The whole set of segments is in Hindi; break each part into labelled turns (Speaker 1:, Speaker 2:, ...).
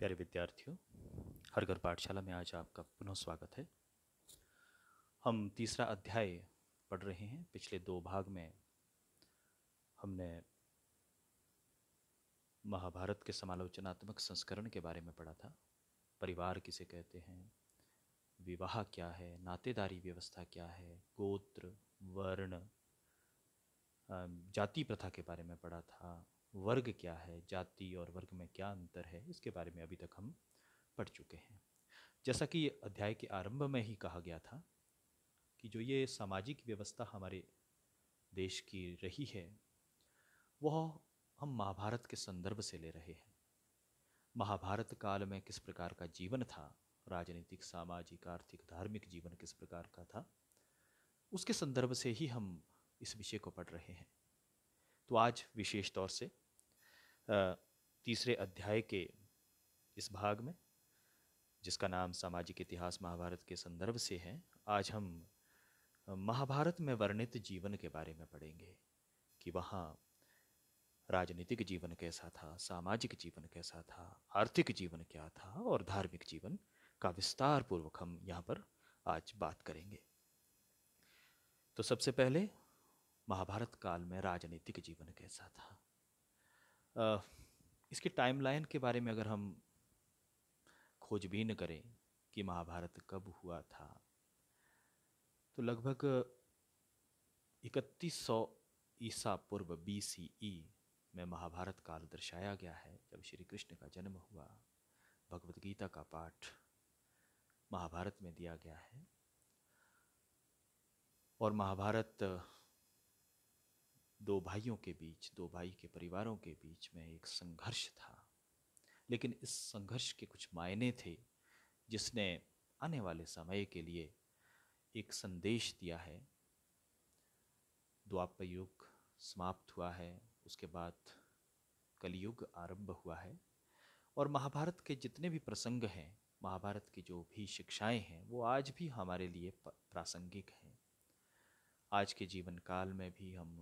Speaker 1: प्यारे विद्यार्थियों हर घर पाठशाला में आज आपका पुनः स्वागत है हम तीसरा अध्याय पढ़ रहे हैं पिछले दो भाग में हमने महाभारत के समालोचनात्मक संस्करण के बारे में पढ़ा था परिवार किसे कहते हैं विवाह क्या है नातेदारी व्यवस्था क्या है गोत्र वर्ण जाति प्रथा के बारे में पढ़ा था वर्ग क्या है जाति और वर्ग में क्या अंतर है इसके बारे में अभी तक हम पढ़ चुके हैं जैसा कि अध्याय के आरंभ में ही कहा गया था कि जो ये सामाजिक व्यवस्था हमारे देश की रही है वह हम महाभारत के संदर्भ से ले रहे हैं महाभारत काल में किस प्रकार का जीवन था राजनीतिक सामाजिक आर्थिक धार्मिक जीवन किस प्रकार का था उसके संदर्भ से ही हम इस विषय को पढ़ रहे हैं तो आज विशेष तौर से तीसरे अध्याय के इस भाग में जिसका नाम सामाजिक इतिहास महाभारत के संदर्भ से है आज हम महाभारत में वर्णित जीवन के बारे में पढ़ेंगे कि वहाँ राजनीतिक जीवन कैसा था सामाजिक जीवन कैसा था आर्थिक जीवन क्या था और धार्मिक जीवन का विस्तार पूर्वक हम यहाँ पर आज बात करेंगे तो सबसे पहले महाभारत काल में राजनीतिक जीवन कैसा था इसके टाइमलाइन के बारे में अगर हम खोजबीन करें कि महाभारत कब हुआ था तो लगभग इकतीस सौ ईसा पूर्व बी सी ई में महाभारत काल दर्शाया गया है जब श्री कृष्ण का जन्म हुआ भगवत गीता का पाठ महाभारत में दिया गया है और महाभारत दो भाइयों के बीच दो भाई के परिवारों के बीच में एक संघर्ष था लेकिन इस संघर्ष के कुछ मायने थे जिसने आने वाले समय के लिए एक संदेश दिया है द्वापर युग समाप्त हुआ है उसके बाद कलयुग आरंभ हुआ है और महाभारत के जितने भी प्रसंग हैं महाभारत की जो भी शिक्षाएं हैं वो आज भी हमारे लिए प्रासंगिक हैं आज के जीवन काल में भी हम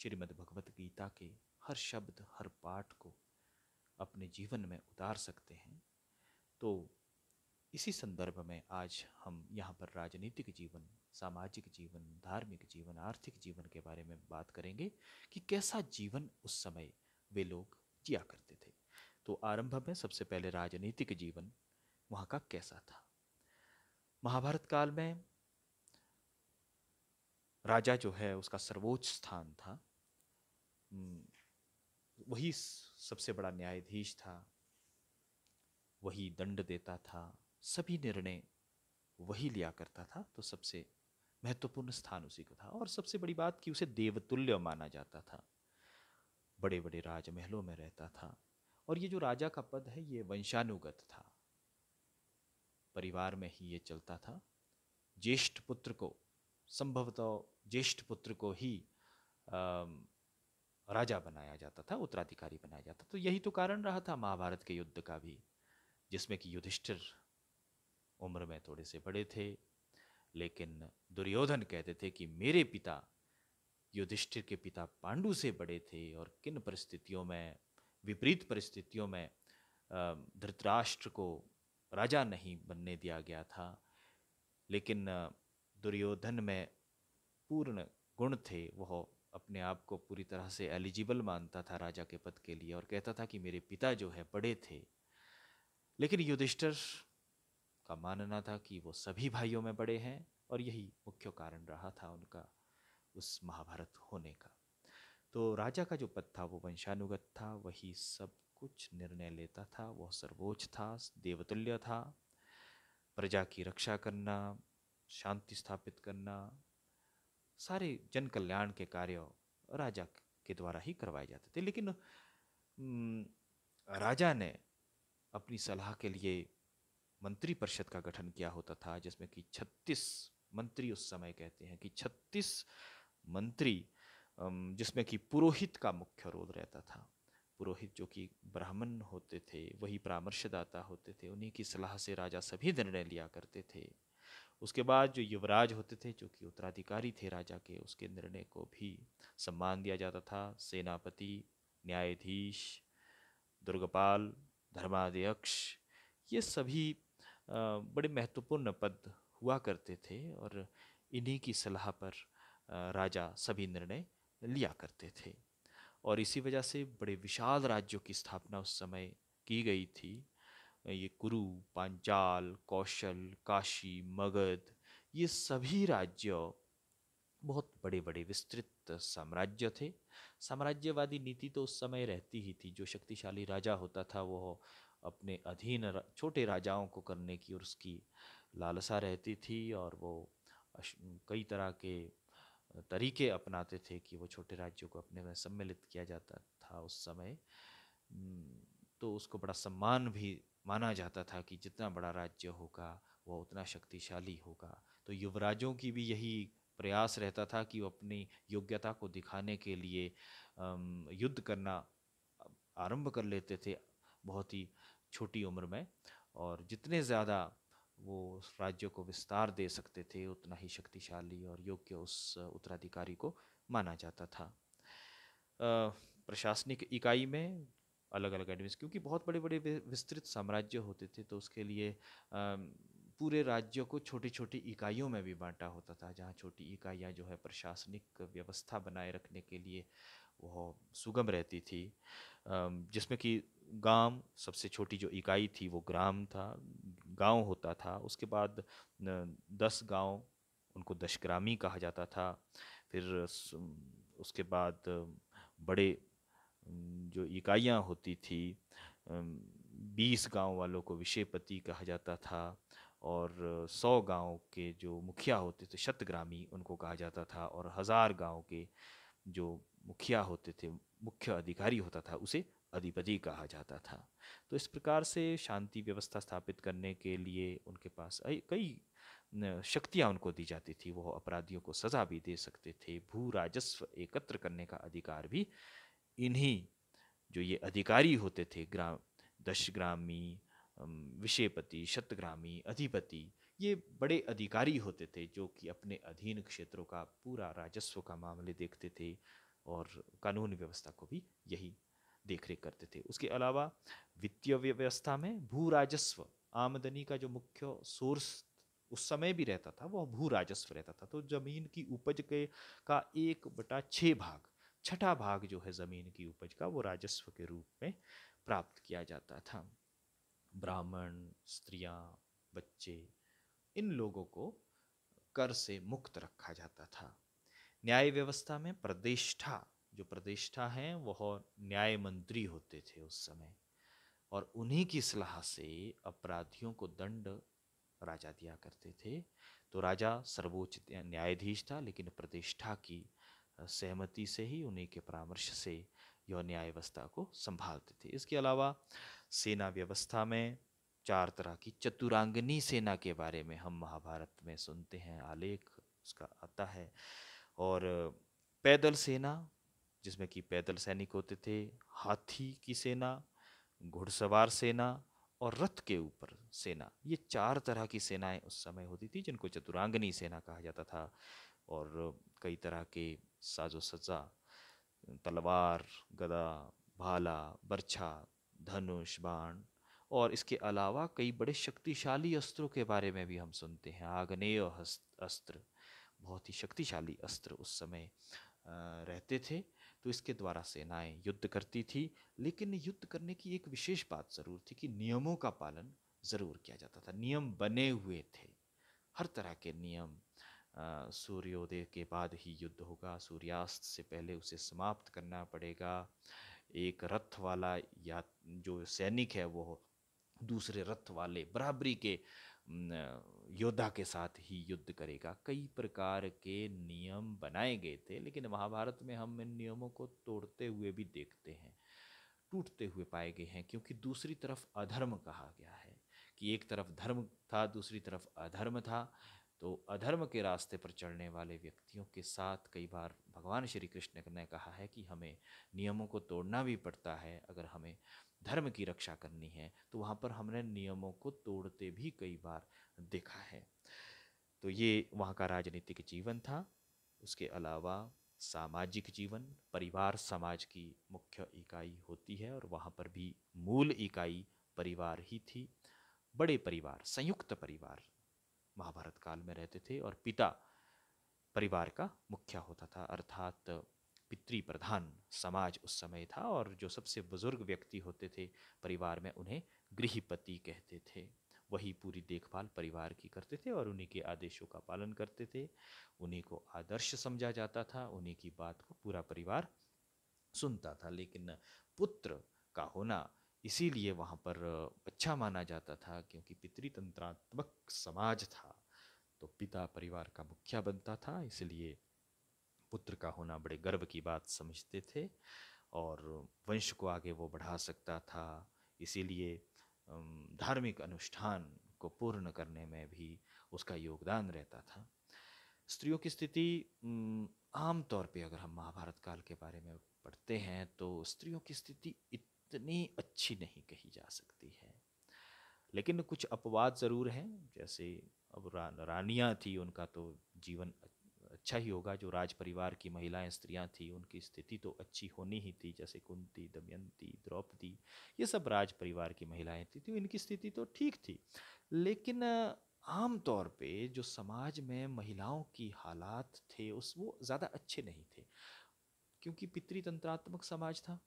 Speaker 1: श्रीमद् भगवत गीता के हर शब्द हर पाठ को अपने जीवन में उतार सकते हैं तो इसी संदर्भ में आज हम यहाँ पर राजनीतिक जीवन सामाजिक जीवन धार्मिक जीवन आर्थिक जीवन के बारे में बात करेंगे कि कैसा जीवन उस समय वे लोग जिया करते थे तो आरंभ में सबसे पहले राजनीतिक जीवन वहाँ का कैसा था महाभारत काल में राजा जो है उसका सर्वोच्च स्थान था हम्म, वही सबसे बड़ा न्यायाधीश था वही दंड देता था सभी निर्णय वही लिया करता था तो सबसे महत्वपूर्ण स्थान उसी को था और सबसे बड़ी बात कि उसे देवतुल्य माना जाता था बड़े बड़े राजमहलों में रहता था और ये जो राजा का पद है ये वंशानुगत था परिवार में ही ये चलता था ज्येष्ठ पुत्र को संभवतः ज्येष्ठ पुत्र को ही राजा बनाया जाता था उत्तराधिकारी बनाया जाता तो यही तो कारण रहा था महाभारत के युद्ध का भी जिसमें कि युधिष्ठिर उम्र में थोड़े से बड़े थे लेकिन दुर्योधन कहते थे कि मेरे पिता युधिष्ठिर के पिता पांडु से बड़े थे और किन परिस्थितियों में विपरीत परिस्थितियों में धृतराष्ट्र को राजा नहीं बनने दिया गया था लेकिन दुर्योधन में पूर्ण गुण थे वह अपने आप को पूरी तरह से एलिजिबल मानता था राजा के पद के लिए और कहता था कि मेरे पिता जो है बड़े थे लेकिन युधिष्ठर का मानना था कि वो सभी भाइयों में बड़े हैं और यही मुख्य कारण रहा था उनका उस महाभारत होने का तो राजा का जो पद था वो वंशानुगत था वही सब कुछ निर्णय लेता था वह सर्वोच्च था देवतुल्य था प्रजा की रक्षा करना शांति स्थापित करना सारे जन कल्याण के कार्य राजा के द्वारा ही करवाए जाते थे लेकिन राजा ने अपनी सलाह के लिए मंत्री परिषद का गठन किया होता था जिसमें कि 36 मंत्री उस समय कहते हैं कि 36 मंत्री जिसमें कि पुरोहित का मुख्य रोल रहता था पुरोहित जो कि ब्राह्मण होते थे वही परामर्शदाता होते थे उन्हीं की सलाह से राजा सभी निर्णय लिया करते थे उसके बाद जो युवराज होते थे जो कि उत्तराधिकारी थे राजा के उसके निर्णय को भी सम्मान दिया जाता था सेनापति न्यायाधीश दुर्गपाल धर्माध्यक्ष ये सभी बड़े महत्वपूर्ण पद हुआ करते थे और इन्हीं की सलाह पर राजा सभी निर्णय लिया करते थे और इसी वजह से बड़े विशाल राज्यों की स्थापना उस समय की गई थी ये कुरु पांचाल कौशल काशी मगध ये सभी राज्य बहुत बड़े बड़े विस्तृत साम्राज्य थे साम्राज्यवादी नीति तो उस समय रहती ही थी जो शक्तिशाली राजा होता था वह अपने अधीन छोटे राजाओं को करने की और उसकी लालसा रहती थी और वो कई तरह के तरीके अपनाते थे कि वो छोटे राज्यों को अपने में सम्मिलित किया जाता था उस समय तो उसको बड़ा सम्मान भी माना जाता था कि जितना बड़ा राज्य होगा वह उतना शक्तिशाली होगा तो युवराजों की भी यही प्रयास रहता था कि वो अपनी योग्यता को दिखाने के लिए युद्ध करना आरंभ कर लेते थे बहुत ही छोटी उम्र में और जितने ज़्यादा वो राज्य को विस्तार दे सकते थे उतना ही शक्तिशाली और योग्य उस उत्तराधिकारी को माना जाता था प्रशासनिक इकाई में अलग अलग एडमिस क्योंकि बहुत बड़े बड़े विस्तृत साम्राज्य होते थे तो उसके लिए पूरे राज्य को छोटी छोटी इकाइयों में भी बांटा होता था जहाँ छोटी इकाइयाँ जो है प्रशासनिक व्यवस्था बनाए रखने के लिए वह सुगम रहती थी जिसमें कि गांव सबसे छोटी जो इकाई थी वो ग्राम था गांव होता था उसके बाद दस गांव उनको दशग्रामी कहा जाता था फिर उसके बाद बड़े जो इकाइयाँ होती थी बीस गांव वालों को विषयपति कहा जाता था और सौ गांव के जो मुखिया होते थे शतग्रामी उनको कहा जाता था और हज़ार गांव के जो मुखिया होते थे मुख्य अधिकारी होता था उसे अधिपति कहा जाता था तो इस प्रकार से शांति व्यवस्था स्थापित करने के लिए उनके पास कई शक्तियाँ उनको दी जाती थी वो अपराधियों को सज़ा भी दे सकते थे भू राजस्व एकत्र करने का अधिकार भी इन्हीं जो ये अधिकारी होते थे ग्राम दशग्रामी विषयपति शतग्रामी अधिपति ये बड़े अधिकारी होते थे जो कि अपने अधीन क्षेत्रों का पूरा राजस्व का मामले देखते थे और कानून व्यवस्था को भी यही देखरेख करते थे उसके अलावा वित्तीय व्यवस्था में भू राजस्व आमदनी का जो मुख्य सोर्स उस समय भी रहता था वह भू राजस्व रहता था तो जमीन की उपज के का एक बटा छः भाग छठा भाग जो है ज़मीन की उपज का वो राजस्व के रूप में प्राप्त किया जाता था ब्राह्मण स्त्रियां, बच्चे इन लोगों को कर से मुक्त रखा जाता था न्याय व्यवस्था में प्रदेष्ठा जो प्रदेष्ठा हैं वह न्याय मंत्री होते थे उस समय और उन्हीं की सलाह से अपराधियों को दंड राजा दिया करते थे तो राजा सर्वोच्च न्यायाधीश था लेकिन प्रतिष्ठा की सहमति से ही उन्हीं के परामर्श से यौन न्याय व्यवस्था को संभालते थे इसके अलावा सेना व्यवस्था में चार तरह की चतुरांगनी सेना के बारे में हम महाभारत में सुनते हैं आलेख उसका आता है और पैदल सेना जिसमें कि पैदल सैनिक होते थे हाथी की सेना घुड़सवार सेना और रथ के ऊपर सेना ये चार तरह की सेनाएं उस समय होती थी जिनको चतुरांगनी सेना कहा जाता था और कई तरह के साजो सज्जा तलवार गदा भाला बर्छा धनुष बाण और इसके अलावा कई बड़े शक्तिशाली अस्त्रों के बारे में भी हम सुनते हैं आग्नेय अस्त्र बहुत ही शक्तिशाली अस्त्र उस समय रहते थे तो इसके द्वारा सेनाएं युद्ध करती थी लेकिन युद्ध करने की एक विशेष बात ज़रूर थी कि नियमों का पालन ज़रूर किया जाता था नियम बने हुए थे हर तरह के नियम सूर्योदय के बाद ही युद्ध होगा सूर्यास्त से पहले उसे समाप्त करना पड़ेगा एक रथ वाला या जो सैनिक है वो दूसरे रथ वाले बराबरी के योद्धा के साथ ही युद्ध करेगा कई प्रकार के नियम बनाए गए थे लेकिन महाभारत में हम इन नियमों को तोड़ते हुए भी देखते हैं टूटते हुए पाए गए हैं क्योंकि दूसरी तरफ अधर्म कहा गया है कि एक तरफ धर्म था दूसरी तरफ अधर्म था तो अधर्म के रास्ते पर चलने वाले व्यक्तियों के साथ कई बार भगवान श्री कृष्ण ने कहा है कि हमें नियमों को तोड़ना भी पड़ता है अगर हमें धर्म की रक्षा करनी है तो वहाँ पर हमने नियमों को तोड़ते भी कई बार देखा है तो ये वहाँ का राजनीतिक जीवन था उसके अलावा सामाजिक जीवन परिवार समाज की मुख्य इकाई होती है और वहाँ पर भी मूल इकाई परिवार ही थी बड़े परिवार संयुक्त परिवार महाभारत काल में रहते थे और पिता परिवार का मुखिया होता था अर्थात पितृप्रधान प्रधान समाज उस समय था और जो सबसे बुजुर्ग व्यक्ति होते थे परिवार में उन्हें गृहपति कहते थे वही पूरी देखभाल परिवार की करते थे और उन्हीं के आदेशों का पालन करते थे उन्हीं को आदर्श समझा जाता था उन्हीं की बात को पूरा परिवार सुनता था लेकिन पुत्र का होना इसीलिए वहाँ पर अच्छा माना जाता था क्योंकि पितृतंत्रात्मक समाज था तो पिता परिवार का मुखिया बनता था इसलिए पुत्र का होना बड़े गर्व की बात समझते थे और वंश को आगे वो बढ़ा सकता था इसीलिए धार्मिक अनुष्ठान को पूर्ण करने में भी उसका योगदान रहता था स्त्रियों की स्थिति आम तौर पे अगर हम महाभारत काल के बारे में पढ़ते हैं तो स्त्रियों की स्थिति इतनी अच्छी नहीं कही जा सकती है लेकिन कुछ अपवाद ज़रूर हैं जैसे अब रा, रानियाँ थी उनका तो जीवन अच्छा ही होगा जो राज परिवार की महिलाएं स्त्रियां थी उनकी स्थिति तो अच्छी होनी ही थी जैसे कुंती दमयंती द्रौपदी ये सब राज परिवार की महिलाएं थी तो इनकी स्थिति तो ठीक थी लेकिन आम तौर पे जो समाज में महिलाओं की हालात थे उस वो ज़्यादा अच्छे नहीं थे क्योंकि पितृतंत्रात्मक समाज था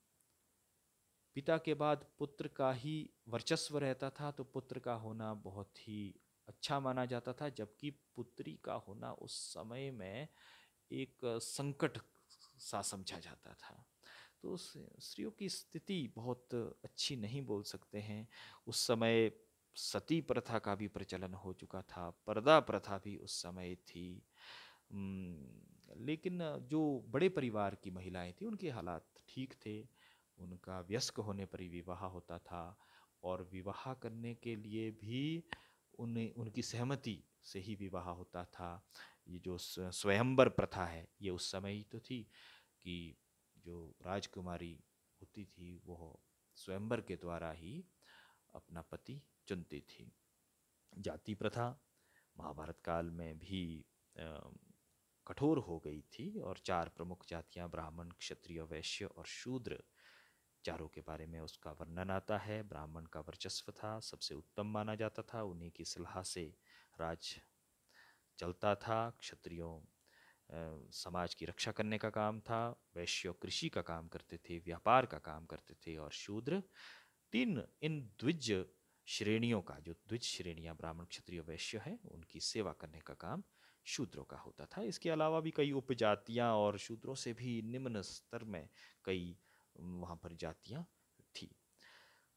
Speaker 1: पिता के बाद पुत्र का ही वर्चस्व रहता था तो पुत्र का होना बहुत ही अच्छा माना जाता था जबकि पुत्री का होना उस समय में एक संकट सा समझा जाता था तो स्त्रियों की स्थिति बहुत अच्छी नहीं बोल सकते हैं उस समय सती प्रथा का भी प्रचलन हो चुका था पर्दा प्रथा भी उस समय थी लेकिन जो बड़े परिवार की महिलाएं थी उनके हालात ठीक थे उनका व्यस्क होने पर ही विवाह होता था और विवाह करने के लिए भी उन्हें उनकी सहमति से ही विवाह होता था ये जो स्वयंवर प्रथा है ये उस समय ही तो थी कि जो राजकुमारी होती थी वह स्वयंवर के द्वारा ही अपना पति चुनती थी जाति प्रथा महाभारत काल में भी कठोर हो गई थी और चार प्रमुख जातियां ब्राह्मण क्षत्रिय वैश्य और शूद्र चारों के बारे में उसका वर्णन आता है ब्राह्मण का वर्चस्व था सबसे उत्तम माना जाता था उन्हीं की सलाह से राज चलता था क्षत्रियों समाज की रक्षा करने का काम था वैश्य कृषि का काम करते थे व्यापार का काम करते थे और शूद्र तीन इन द्विज श्रेणियों का जो द्विज श्रेणियां ब्राह्मण क्षत्रिय वैश्य है उनकी सेवा करने का काम शूद्रों का होता था इसके अलावा भी कई उपजातियां और शूद्रों से भी निम्न स्तर में कई वहाँ पर जातियाँ थी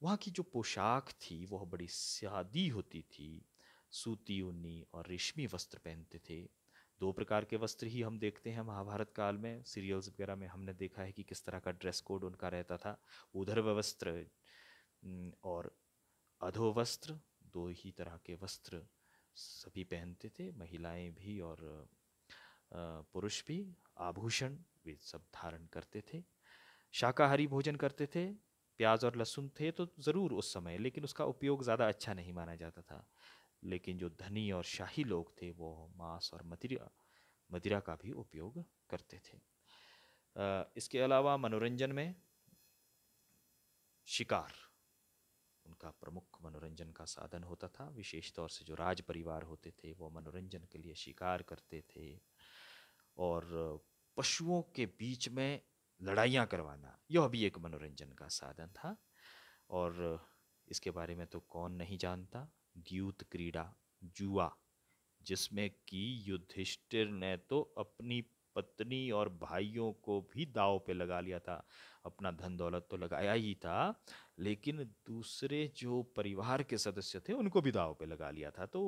Speaker 1: वहाँ की जो पोशाक थी वह बड़ी सादी होती थी सूती उन्नी और रेशमी वस्त्र पहनते थे दो प्रकार के वस्त्र ही हम देखते हैं महाभारत काल में सीरियल्स वगैरह में हमने देखा है कि किस तरह का ड्रेस कोड उनका रहता था उधर्व वस्त्र और अधोवस्त्र दो ही तरह के वस्त्र सभी पहनते थे महिलाएं भी और पुरुष भी आभूषण वे सब धारण करते थे शाकाहारी भोजन करते थे प्याज और लहसुन थे तो ज़रूर उस समय लेकिन उसका उपयोग ज़्यादा अच्छा नहीं माना जाता था लेकिन जो धनी और शाही लोग थे वो मांस और मदिरा मदिरा का भी उपयोग करते थे इसके अलावा मनोरंजन में शिकार उनका प्रमुख मनोरंजन का साधन होता था विशेष तौर से जो राज परिवार होते थे वो मनोरंजन के लिए शिकार करते थे और पशुओं के बीच में लड़ाइयाँ करवाना यह भी एक मनोरंजन का साधन था और इसके बारे में तो कौन नहीं जानता द्यूत क्रीड़ा जुआ जिसमें कि युधिष्ठिर ने तो अपनी पत्नी और भाइयों को भी दाव पे लगा लिया था अपना धन दौलत तो लगाया ही था लेकिन दूसरे जो परिवार के सदस्य थे उनको भी दाव पे लगा लिया था तो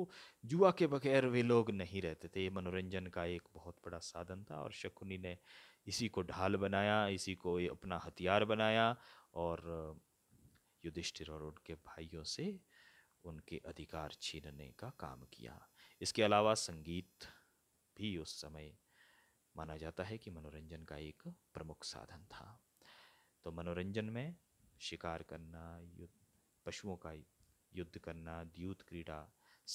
Speaker 1: जुआ के बगैर वे लोग नहीं रहते थे ये मनोरंजन का एक बहुत बड़ा साधन था और शकुनी ने इसी को ढाल बनाया इसी को अपना हथियार बनाया और युधिष्ठिर और उनके भाइयों से उनके अधिकार छीनने का काम किया इसके अलावा संगीत भी उस समय माना जाता है कि मनोरंजन का एक प्रमुख साधन था तो मनोरंजन में शिकार करना युद्ध पशुओं का युद्ध करना द्यूत क्रीड़ा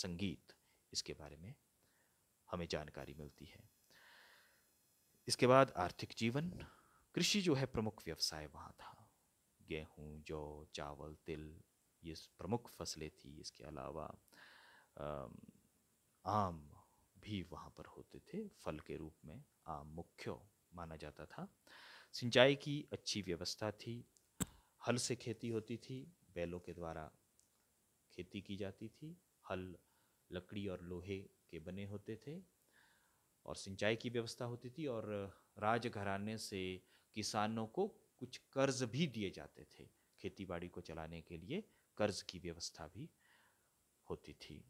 Speaker 1: संगीत इसके बारे में हमें जानकारी मिलती है इसके बाद आर्थिक जीवन कृषि जो है प्रमुख व्यवसाय वहाँ था गेहूँ जौ चावल तिल ये प्रमुख फसलें थी इसके अलावा आम भी वहाँ पर होते थे फल के रूप में आम मुख्य माना जाता था सिंचाई की अच्छी व्यवस्था थी हल से खेती होती थी बैलों के द्वारा खेती की जाती थी हल लकड़ी और लोहे के बने होते थे और सिंचाई की व्यवस्था होती थी और घराने से किसानों को कुछ कर्ज भी दिए जाते थे खेतीबाड़ी को चलाने के लिए कर्ज की व्यवस्था भी होती थी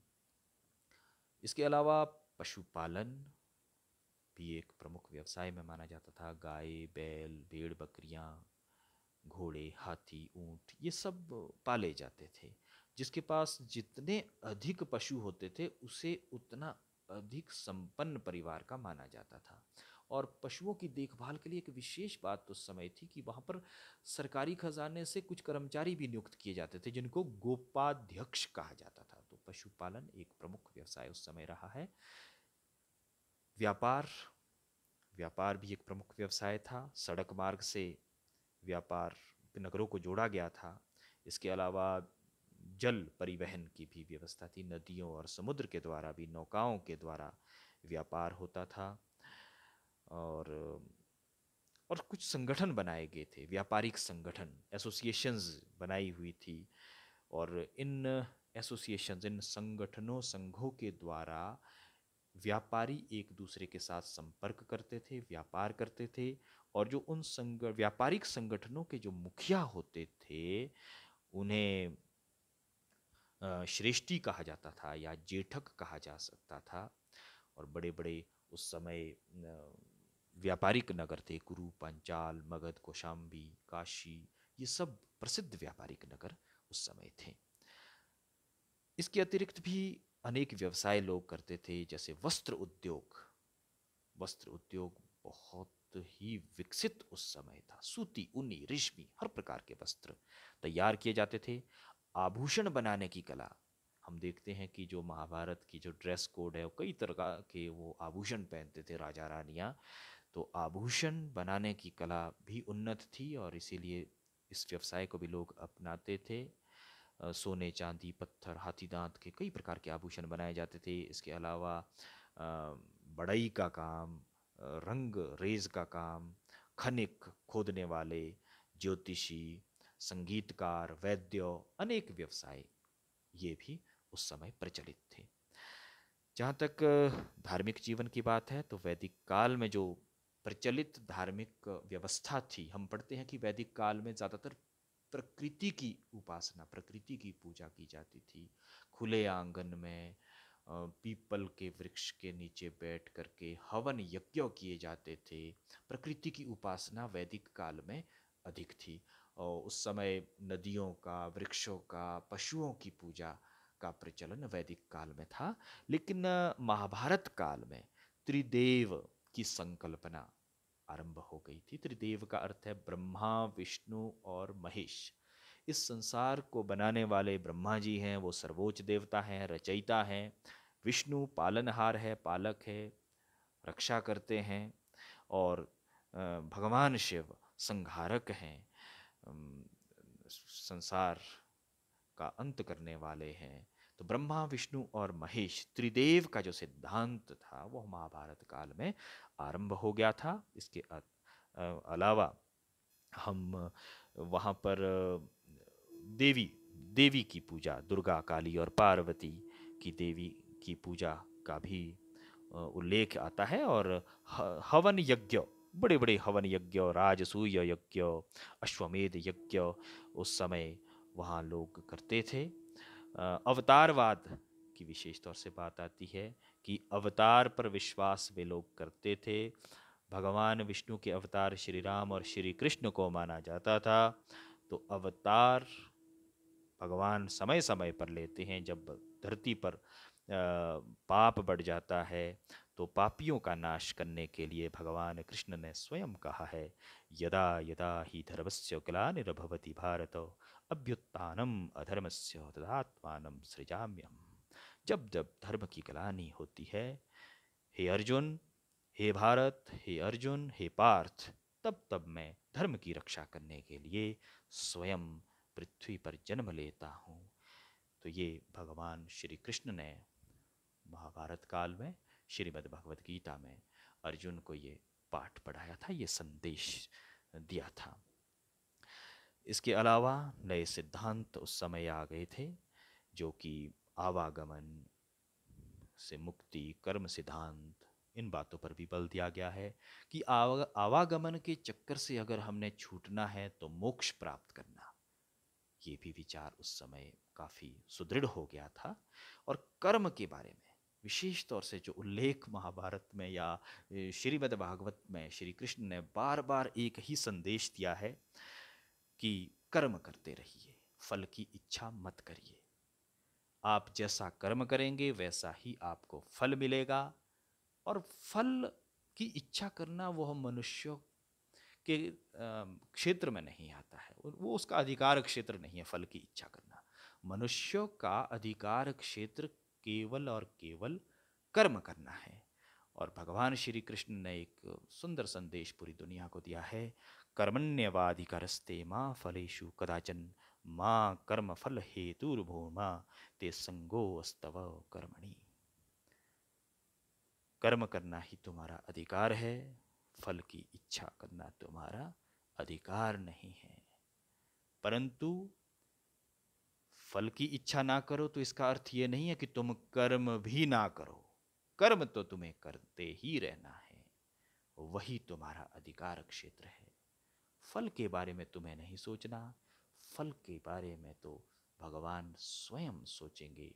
Speaker 1: इसके अलावा पशुपालन भी एक प्रमुख व्यवसाय में माना जाता था गाय बैल भेड़ बकरियाँ घोड़े हाथी ऊंट ये सब पाले जाते थे जिसके पास जितने अधिक पशु होते थे उसे उतना अधिक संपन्न परिवार का माना जाता था और पशुओं की देखभाल के लिए एक विशेष बात उस समय थी कि वहाँ पर सरकारी खजाने से कुछ कर्मचारी भी नियुक्त किए जाते थे जिनको गोपाध्यक्ष कहा जाता था तो पशुपालन एक प्रमुख व्यवसाय उस समय रहा है व्यापार व्यापार भी एक प्रमुख व्यवसाय था सड़क मार्ग से व्यापार नगरों को जोड़ा गया था इसके अलावा जल परिवहन की भी व्यवस्था थी नदियों और समुद्र के द्वारा भी नौकाओं के द्वारा व्यापार होता था और और कुछ संगठन बनाए गए थे व्यापारिक संगठन एसोसिएशंस बनाई हुई थी और इन एसोसिएशंस इन संगठनों संघों के द्वारा व्यापारी एक दूसरे के साथ संपर्क करते थे व्यापार करते थे और जो उन संग व्यापारिक संगठनों के जो मुखिया होते थे उन्हें श्रेष्ठी कहा जाता था या जेठक कहा जा सकता था और बड़े बड़े उस समय व्यापारिक नगर थे कुरु पंचाल मगध कोशाम्बी काशी ये सब प्रसिद्ध व्यापारिक नगर उस समय थे इसके अतिरिक्त भी अनेक व्यवसाय लोग करते थे जैसे वस्त्र उद्योग वस्त्र उद्योग बहुत ही विकसित उस समय था सूती ऊनी रेशमी हर प्रकार के वस्त्र तैयार किए जाते थे आभूषण बनाने की कला हम देखते हैं कि जो महाभारत की जो ड्रेस कोड है वो कई तरह के वो आभूषण पहनते थे राजा रानियाँ तो आभूषण बनाने की कला भी उन्नत थी और इसीलिए इस व्यवसाय को भी लोग अपनाते थे सोने चांदी पत्थर हाथी दांत के कई प्रकार के आभूषण बनाए जाते थे इसके अलावा बड़ई का काम रंग रेज का काम खनिक खोदने वाले ज्योतिषी संगीतकार वैद्य अनेक व्यवसाय ये भी उस समय प्रचलित थे जहाँ तक धार्मिक जीवन की बात है तो वैदिक काल में जो प्रचलित धार्मिक व्यवस्था थी हम पढ़ते हैं कि वैदिक काल में ज़्यादातर प्रकृति की उपासना प्रकृति की पूजा की जाती थी खुले आंगन में पीपल के वृक्ष के नीचे बैठ करके हवन यज्ञ किए जाते थे प्रकृति की उपासना वैदिक काल में अधिक थी और उस समय नदियों का वृक्षों का पशुओं की पूजा का प्रचलन वैदिक काल में था लेकिन महाभारत काल में त्रिदेव की संकल्पना आरंभ हो गई थी त्रिदेव का अर्थ है ब्रह्मा विष्णु और महेश इस संसार को बनाने वाले ब्रह्मा जी हैं वो सर्वोच्च देवता हैं रचयिता हैं विष्णु पालनहार है पालक है रक्षा करते हैं और भगवान शिव संहारक हैं संसार का अंत करने वाले हैं तो ब्रह्मा विष्णु और महेश त्रिदेव का जो सिद्धांत था वह महाभारत काल में आरंभ हो गया था इसके अलावा हम वहाँ पर देवी देवी की पूजा दुर्गा काली और पार्वती की देवी की पूजा का भी उल्लेख आता है और हवन यज्ञ बड़े बड़े हवन यज्ञ राजसूय यज्ञ अश्वमेध यज्ञ उस समय वहाँ लोग करते थे अवतारवाद की विशेष तौर से बात आती है कि अवतार पर विश्वास वे लोग करते थे भगवान विष्णु के अवतार श्री राम और श्री कृष्ण को माना जाता था तो अवतार भगवान समय समय पर लेते हैं जब धरती पर पाप बढ़ जाता है तो पापियों का नाश करने के लिए भगवान कृष्ण ने स्वयं कहा है यदा यदा ही धर्मस्य निर्भवती भारत अभ्युत्थानम से तदात्मानम सृजाम्यम जब जब धर्म की ग्लानी होती है हे अर्जुन हे भारत हे अर्जुन हे पार्थ तब तब मैं धर्म की रक्षा करने के लिए स्वयं पृथ्वी पर जन्म लेता हूँ तो ये भगवान श्री कृष्ण ने महाभारत काल में श्रीमद् भगवद गीता में अर्जुन को ये पाठ पढ़ाया था ये संदेश दिया था इसके अलावा नए सिद्धांत उस समय आ गए थे जो कि आवागमन से मुक्ति कर्म सिद्धांत इन बातों पर भी बल दिया गया है कि आवागमन के चक्कर से अगर हमने छूटना है तो मोक्ष प्राप्त करना ये भी विचार उस समय काफ़ी सुदृढ़ हो गया था और कर्म के बारे में विशेष तौर से जो उल्लेख महाभारत में या श्रीमद भागवत में श्री कृष्ण ने बार बार एक ही संदेश दिया है कि कर्म करते रहिए फल की इच्छा मत करिए आप जैसा कर्म करेंगे वैसा ही आपको फल मिलेगा और फल की इच्छा करना वह मनुष्य के क्षेत्र में नहीं आता है वो उसका अधिकार क्षेत्र नहीं है फल की इच्छा करना मनुष्यों का अधिकार क्षेत्र केवल और केवल कर्म करना है और भगवान श्री कृष्ण ने एक सुंदर संदेश पूरी दुनिया को दिया है कर्मण्यवाधिकारस्ते माँ फलेशु कदाचन माँ कर्म फल हेतुर्भूमा ते संगो अस्तव कर्मणि कर्म करना ही तुम्हारा अधिकार है फल की इच्छा करना तुम्हारा अधिकार नहीं है परंतु फल की इच्छा ना करो तो इसका अर्थ ये नहीं है कि तुम कर्म भी ना करो कर्म तो तुम्हें करते ही रहना है वही तुम्हारा अधिकार क्षेत्र है फल के बारे में तुम्हें नहीं सोचना फल के बारे में तो भगवान स्वयं सोचेंगे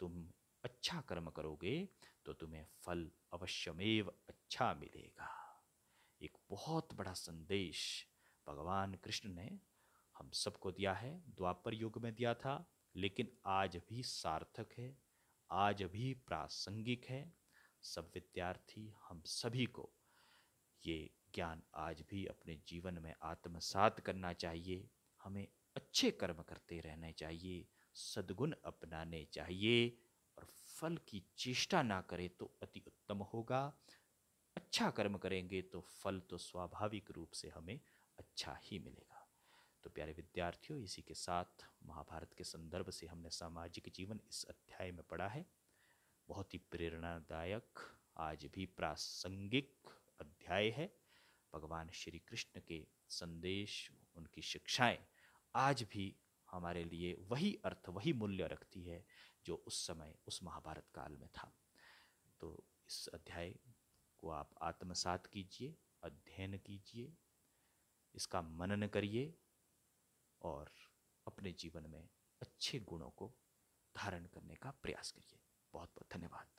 Speaker 1: तुम अच्छा कर्म करोगे तो तुम्हें फल अवश्यमेव अच्छा मिलेगा एक बहुत बड़ा संदेश भगवान कृष्ण ने हम सबको दिया है द्वापर युग में दिया था लेकिन आज भी सार्थक है आज भी प्रासंगिक है सब विद्यार्थी हम सभी को ये ज्ञान आज भी अपने जीवन में आत्मसात करना चाहिए हमें अच्छे कर्म करते रहने चाहिए सदगुण अपनाने चाहिए और फल की चेष्टा ना करें तो अति उत्तम होगा अच्छा कर्म करेंगे तो फल तो स्वाभाविक रूप से हमें अच्छा ही मिलेगा तो प्यारे विद्यार्थियों इसी के साथ महाभारत के संदर्भ से हमने सामाजिक जीवन इस अध्याय में पढ़ा है बहुत ही प्रेरणादायक आज भी प्रासंगिक अध्याय है भगवान श्री कृष्ण के संदेश उनकी शिक्षाएं आज भी हमारे लिए वही अर्थ वही मूल्य रखती है जो उस समय उस महाभारत काल में था तो इस अध्याय को आप आत्मसात कीजिए अध्ययन कीजिए इसका मनन करिए और अपने जीवन में अच्छे गुणों को धारण करने का प्रयास करिए बहुत बहुत धन्यवाद